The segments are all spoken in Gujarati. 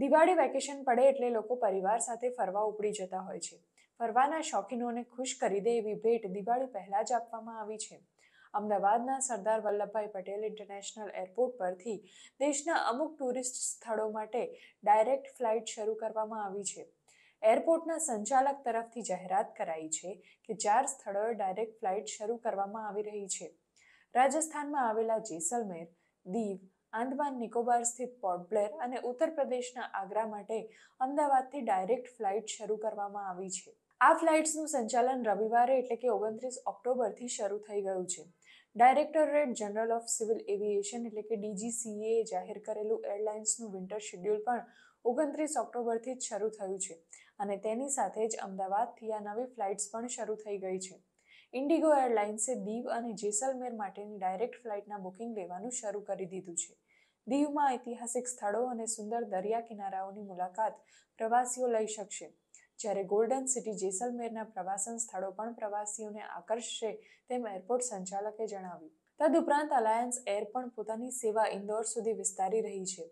દિવાળી વેકેશન પડે એટલે લોકો પરિવાર સાથે ફરવા ઉપડી જતા હોય છે ફરવાના શોખીનોને ખુશ કરી દે એવી ભેટ દિવાળી પહેલાં જ આપવામાં આવી છે અમદાવાદના સરદાર વલ્લભભાઈ પટેલ ઇન્ટરનેશનલ એરપોર્ટ પરથી દેશના અમુક ટુરિસ્ટ સ્થળો માટે ડાયરેક્ટ ફ્લાઇટ શરૂ કરવામાં આવી છે એરપોર્ટના સંચાલક તરફથી જાહેરાત કરાઈ છે કે ચાર સ્થળોએ ડાયરેક્ટ ફ્લાઇટ શરૂ કરવામાં આવી રહી છે રાજસ્થાનમાં આવેલા જેસલમેર દીવ આંદમાન નિકોબાર સ્થિત પોર્ટ અને ઉત્તર પ્રદેશના આગ્રા માટે અમદાવાદથી ડાયરેક્ટ ફ્લાઇટ શરૂ કરવામાં આવી છે આ ફ્લાઇટ્સનું સંચાલન રવિવારે એટલે કે ઓગણત્રીસ ઓક્ટોબરથી શરૂ થઈ ગયું છે directorate general of civil aviation એટલે કે ડીજીસીએ જાહેર કરેલું એરલાઇન્સનું વિન્ટર શેડ્યુલ પણ ઓગણત્રીસ ઓક્ટોબરથી જ શરૂ થયું છે અને તેની સાથે જ અમદાવાદથી આ નવી ફ્લાઇટ્સ પણ શરૂ થઈ ગઈ છે ઇન્ડિગો એરલાઇન્સે દીવ અને જેસલમેર માટેની ડાયરેક્ટ ફ્લાઇટના બુકિંગ લેવાનું શરૂ કરી દીધું છે દીવમાં ઐતિહાસિક સ્થળો અને સુંદર દરિયા કિનારાઓની મુલાકાત પ્રવાસીઓ લઈ શકશે જ્યારે ગોલ્ડન સિટી જેસલમેરના પ્રવાસન સ્થળો પણ પ્રવાસીઓને આકર્ષશે તેમ એરપોર્ટ સંચાલકે જણાવ્યું તદુપરાંત અલાયન્સ એર પણ પોતાની સેવા ઇન્દોર સુધી વિસ્તારી રહી છે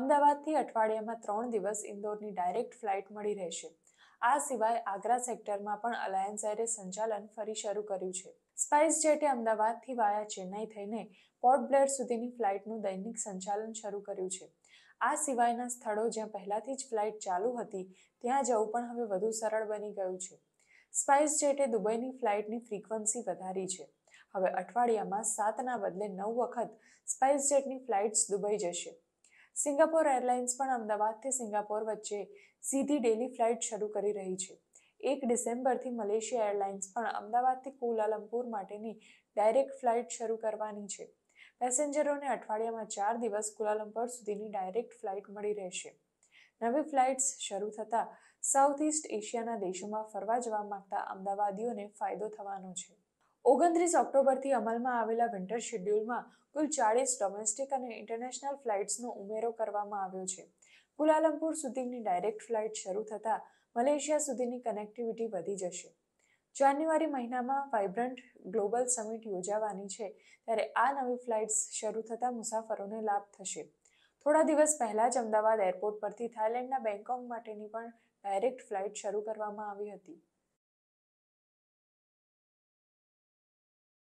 અમદાવાદથી અઠવાડિયામાં ત્રણ દિવસ ઇન્દોરની ડાયરેક્ટ ફ્લાઇટ મળી રહેશે આ સિવાય આગ્રા સેક્ટરમાં પણ અલાયન્સ એરે સંચાલન ફરી શરૂ કર્યું છે સ્પાઇસ જેટે અમદાવાદથી વાયા ચેન્નાઈ થઈને પોર્ટ બ્લેર સુધીની ફ્લાઇટનું દૈનિક સંચાલન શરૂ કર્યું છે આ સિવાયના સ્થળો જ્યાં પહેલાથી જ ફ્લાઇટ ચાલુ હતી ત્યાં જવું પણ હવે વધુ સરળ બની ગયું છે સ્પાઇસ જેટે દુબઈની ફ્લાઇટની ફ્રીક્વન્સી વધારી છે હવે અઠવાડિયામાં સાતના બદલે નવ વખત સ્પાઇસ જેટની ફ્લાઇટ્સ દુબઈ જશે સિંગાપોર એરલાઇન્સ પણ અમદાવાદથી સિંગાપોર વચ્ચે સીધી ડેલી ફ્લાઇટ શરૂ કરી રહી છે એક ડિસેમ્બરથી મલેશિયા એરલાઇન્સ પણ અમદાવાદથી કુલાલમપુર માટેની ડાયરેક્ટ ફ્લાઇટ શરૂ કરવાની છે પેસેન્જરોને અઠવાડિયામાં ચાર દિવસ કુલાલમપુર સુધીની ડાયરેક્ટ ફ્લાઇટ મળી રહેશે નવી ફ્લાઇટ્સ શરૂ થતાં સાઉથ ઇસ્ટ એશિયાના દેશોમાં ફરવા જવા માંગતા અમદાવાદીઓને ફાયદો થવાનો છે ઓગણત્રીસ ઓક્ટોબરથી અમલમાં આવેલા વિન્ટર શેડ્યુલમાં કુલ ચાળીસ ડોમેસ્ટિક અને ઇન્ટરનેશનલ ફ્લાઇટ્સનો ઉમેરો કરવામાં આવ્યો છે કુલાલમપુર સુધીની ડાયરેક્ટ ફ્લાઇટ શરૂ થતાં મલેશિયા સુધીની કનેક્ટિવિટી વધી જશે જાન્યુઆરી મહિનામાં વાઇબ્રન્ટ ગ્લોબલ સમિટ યોજાવાની છે ત્યારે આ નવી ફ્લાઇટ્સ શરૂ થતાં મુસાફરોને લાભ થશે થોડા દિવસ પહેલાં જ અમદાવાદ એરપોર્ટ પરથી થાઇલેન્ડના બેંકોક માટેની પણ ડાયરેક્ટ ફ્લાઇટ શરૂ કરવામાં આવી હતી